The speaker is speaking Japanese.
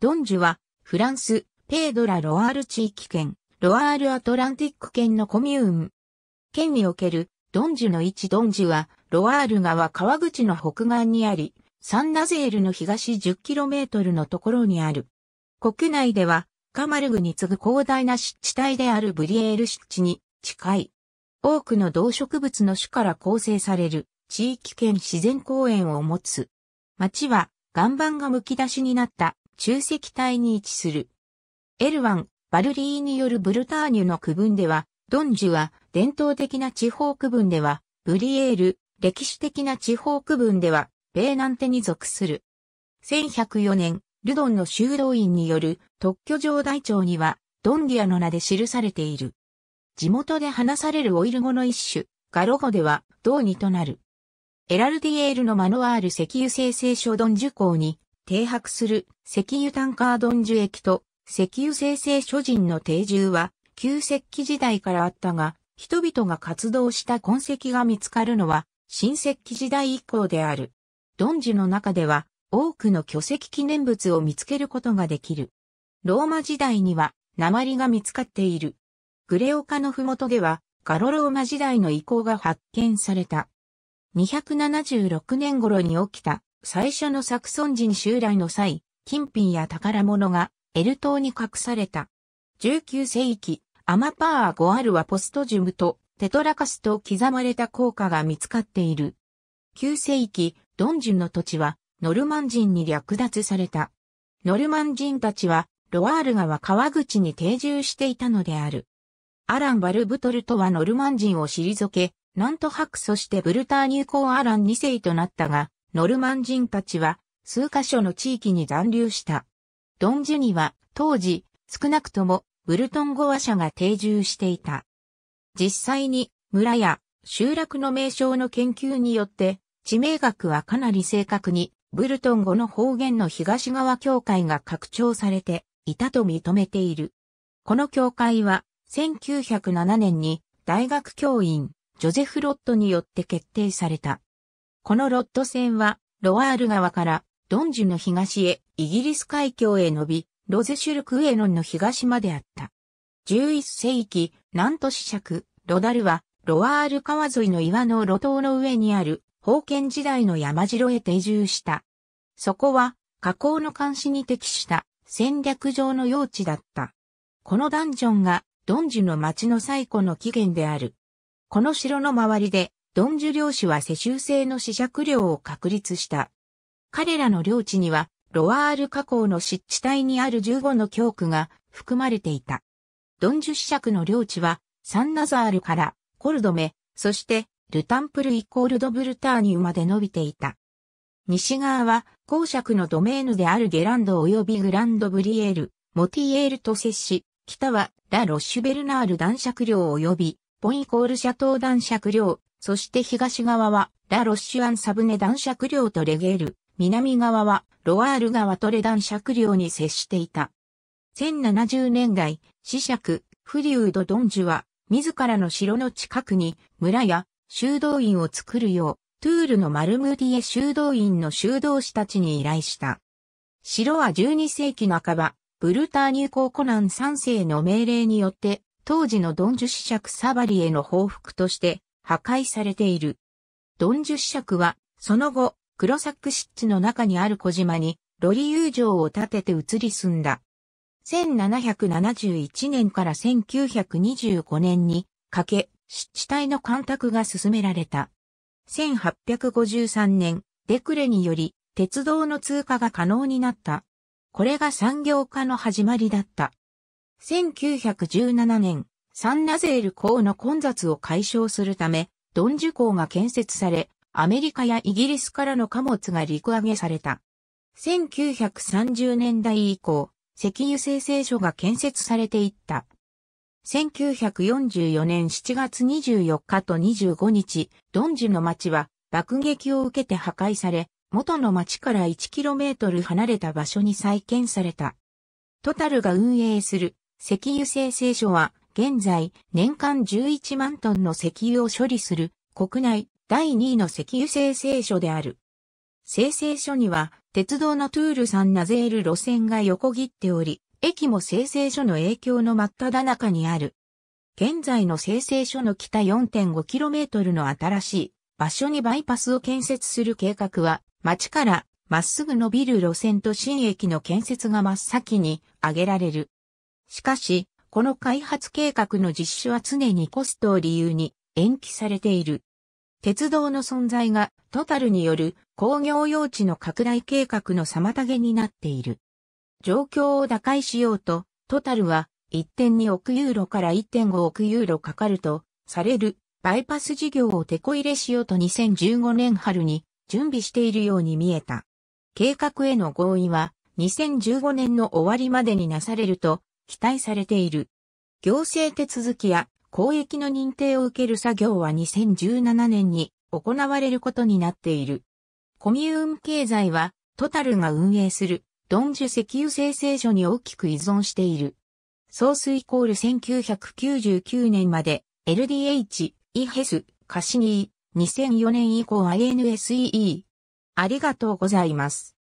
ドンジュは、フランス、ペードラ・ロワール地域圏、ロワール・アトランティック圏のコミューン。県における、ドンジュの位置ドンジュは、ロワール川川口の北岸にあり、サンナゼールの東 10km のところにある。国内では、カマルグに次ぐ広大な湿地帯であるブリエール湿地に近い。多くの動植物の種から構成される地域圏自然公園を持つ。町は岩盤がむき出しになった中積体に位置する。エルワン、バルリーによるブルターニュの区分では、ドンジュは伝統的な地方区分では、ブリエール、歴史的な地方区分では、ベーナンテに属する。1104年、ルドンの修道院による特許状台帳には、ドンディアの名で記されている。地元で話されるオイル語の一種、ガロ語では、同にとなる。エラルディエールのマノワール石油生成所ドンジュ港に停泊する石油タンカードンジュ駅と石油生成所人の定住は旧石器時代からあったが、人々が活動した痕跡が見つかるのは新石器時代以降である。ドンジュの中では多くの巨石記念物を見つけることができる。ローマ時代には鉛が見つかっている。グレオカのとではガロローマ時代の遺構が発見された。276年頃に起きた最初のサクソン人襲来の際、金品や宝物がエル島に隠された。19世紀、アマパーゴアルはポストジュムとテトラカスと刻まれた効果が見つかっている。9世紀、ドンジュの土地はノルマン人に略奪された。ノルマン人たちはロワール川川口に定住していたのである。アラン・バルブトルトはノルマン人を退け、なんと白そしてブルターニュ公アラン2世となったが、ノルマン人たちは数カ所の地域に残留した。ドンジュには当時少なくともブルトン語話者が定住していた。実際に村や集落の名称の研究によって地名学はかなり正確にブルトン語の方言の東側境界が拡張されていたと認めている。この教会は1907年に大学教員ジョゼフ・ロットによって決定された。このロッド線は、ロワール川からドンジュの東へ、イギリス海峡へ伸び、ロゼシュルクエノンの東まであった。11世紀、南都市尺、ロダルは、ロワール川沿いの岩の路頭の上にある、封建時代の山城へ定住した。そこは、河口の監視に適した戦略上の用地だった。このダンジョンが、ドンジュの町の最古の起源である。この城の周りで、ドンジュ領主は世襲制の試釈領を確立した。彼らの領地には、ロワール河口の湿地帯にある15の教区が含まれていた。ドンジュ試釈の領地は、サンナザールからコルドメ、そしてルタンプルイコールドブルターニュまで伸びていた。西側は、公爵のドメーヌであるゲランド及びグランドブリエール、モティエールと接し、北はラ・ロッシュベルナール男爵領及び、ポンイコールシャトー男爵領、そして東側は、ラ・ロッシュアン・サブネ男爵領とレゲール、南側は、ロワール川トレ男爵領に接していた。1070年代、死者、フリュード・ドンジュは、自らの城の近くに、村や、修道院を作るよう、トゥールのマルムディエ修道院の修道士たちに依頼した。城は12世紀半ば、ブルターニュ公コナン3世の命令によって、当時のドンジュ子爵サバリへの報復として、破壊されている。ドン・ジュは、その後、クロサック湿地の中にある小島に、ロリ友城を建てて移り住んだ。1771年から1925年にかけ、湿地帯の干拓が進められた。1853年、デクレにより、鉄道の通過が可能になった。これが産業化の始まりだった。1917年、サンナゼール港の混雑を解消するため、ドンジュ港が建設され、アメリカやイギリスからの貨物が陸揚げされた。1930年代以降、石油生成所が建設されていった。1944年7月24日と25日、ドンジュの町は爆撃を受けて破壊され、元の町から 1km 離れた場所に再建された。トタルが運営する石油生成所は現在、年間11万トンの石油を処理する国内第2位の石油生成所である。生成所には、鉄道のトゥール・サン・ナゼール路線が横切っており、駅も生成所の影響の真っ只中にある。現在の生成所の北 4.5km の新しい場所にバイパスを建設する計画は、町からまっすぐ伸びる路線と新駅の建設が真っ先に挙げられる。しかし、この開発計画の実施は常にコストを理由に延期されている。鉄道の存在がトタルによる工業用地の拡大計画の妨げになっている。状況を打開しようと、トタルは1.2億ユーロから1.5億ユーロかかるとされるバイパス事業をテこ入れしようと2015年春に準備しているように見えた。計画への合意は2015年の終わりまでになされると期待されている。行政手続きや公益の認定を受ける作業は2017年に行われることになっている。コミューン経済はトタルが運営するドンジュ石油生成所に大きく依存している。ソースイコール1999年まで LDH、イヘス、カシニー、2004年以降 INSEE。ありがとうございます。